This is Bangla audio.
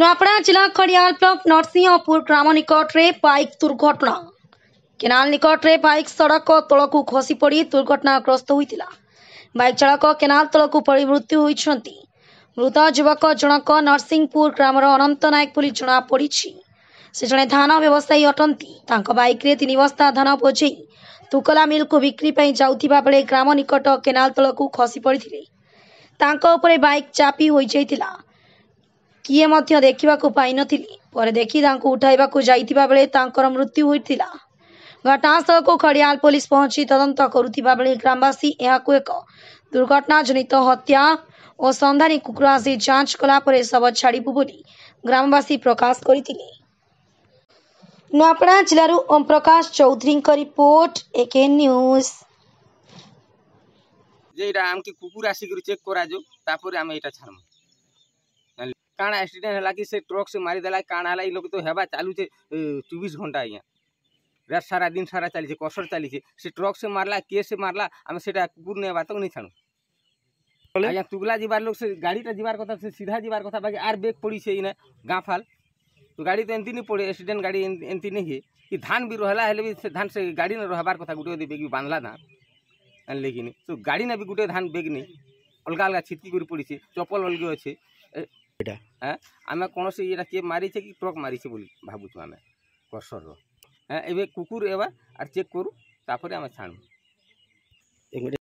નોપડા જિલ્લા ખડિયાલ બ્લોક નરસિંહપુર ગ્રામ નિકટરે બાઇક દુર્ઘટના કેનાલ નિકટરે બાઇક સડક ତଳକୁ ଖସି ପଡ଼ି ଦୁର୍ଘଟଣାଗ୍ରସ୍ତ ହୋଇଥିଲା ବାଇକ୍ ଚାଳକ କେନାଲ ତଳକୁ ପଡ଼ି ମୃତ୍ୟୁ ହୋଇଛନ୍ତି ମୃତ ଯୁବକ ଜଣକ ନରସିଂହପୁର ଗ୍ରାମର ଅନନ୍ତ ନାୟକ ବୋଲି ଜଣାପଡ଼ିଛି ସେ ଜଣେ ଧାନ ବ୍ୟବସାୟୀ ଅଟନ୍ତି ତାଙ୍କ ବାଇକ୍ରେ ତିନି ବସ୍ତା ଧାନ ବୋଝେଇ ତୁକଲା ମିଲ୍କୁ ବିକ୍ରି ପାଇଁ ଯାଉଥିବା ବେଳେ ଗ୍ରାମ ନିକଟ କେନାଲ ତଳକୁ ଖସି ପଡ଼ିଥିଲେ ତାଙ୍କ ଉପରେ ବାଇକ୍ ଚାପି ହୋଇଯାଇଥିଲା କିଏ ମଧ୍ୟ ଦେଖିବାକୁ ପାଇନଥିଲେ ପରେ ଦେଖି ତାଙ୍କୁ ଉଠାଇବାକୁ ଯାଇଥିବା ବେଳେ ତାଙ୍କର ମୃତ୍ୟୁ ହୋଇଥିଲା ଘଟଣାସ୍ଥଳକୁ ଖଡ଼ିଆଳ ପୋଲିସ ପହଞ୍ଚି ତଦନ୍ତ କରୁଥିବା ବେଳେ ଗ୍ରାମବାସୀ ଏହାକୁ ଏକ ଦୁର୍ଘଟଣାଜନିତ ହତ୍ୟା ଓ ସନ୍ଧାନୀ କୁକୁର ଆସି ଯାଞ୍ଚ କଲା ପରେ ଶବ ଛାଡ଼ିବୁ ବୋଲି ଗ୍ରାମବାସୀ ପ୍ରକାଶ କରିଥିଲେ ନୂଆପଡ଼ା ଜିଲ୍ଲାରୁ ଓମପ୍ରକାଶ ଚୌଧୁରୀଙ୍କ ରିପୋର୍ଟ ଏକେ ନ୍ୟୁଜ୍ ଯେ ଏଇଟା ଆମକୁ କୁକୁର ଆସିକରି ଚେକ୍ କରାଯାଉ ତାପରେ ଆମେ ଏଇଟା ଛାଡ଼ମୁ काण एक्सीडेंट है कि से ट्रक से मारी देला काण है ये लोग तो हेबा चालू है चौबीस घंटा अँ रात सारा दिन सारा चली कसर चली से ट्रक से मारला किए से मारला आम से कुकुर नहीं हेबा तक नहीं छाणु আজ্ঞা তুগলা যাবার লোক সে গাড়িটা যাবার কথা সে সিধা যাবার কথা বাকি আর বেগ পড়িছে ইনে গাঁ ফাল তো গাড়ি তো এমতি নি পড়ে এক্সিডেন্ট গাড়ি এমতি নি হে কি ধান বি রহলা হলে বি সে ধান সে গাড়ি না রহবার কথা গুটে ওদি বেগ বি বাঁধলা ধান আনলে কি নি তো গাড়ি না বি গুটে ধান বেগ নি অলগা অলগা ছিটকি করে পড়িছে চপল অলগে আছে এটা হ্যাঁ ଆମେ କୌଣସି ଏଇଟା କିଏ ମାରିଛେ କି ଟ୍ରକ୍ ମାରିଛେ ବୋଲି ଭାବୁଛୁ ଆମେ କ୍ରସର୍ର ଏବେ କୁକୁର ଏବା ଆର୍ ଚେକ୍ କରୁ ତାପରେ ଆମେ ଛାଣୁ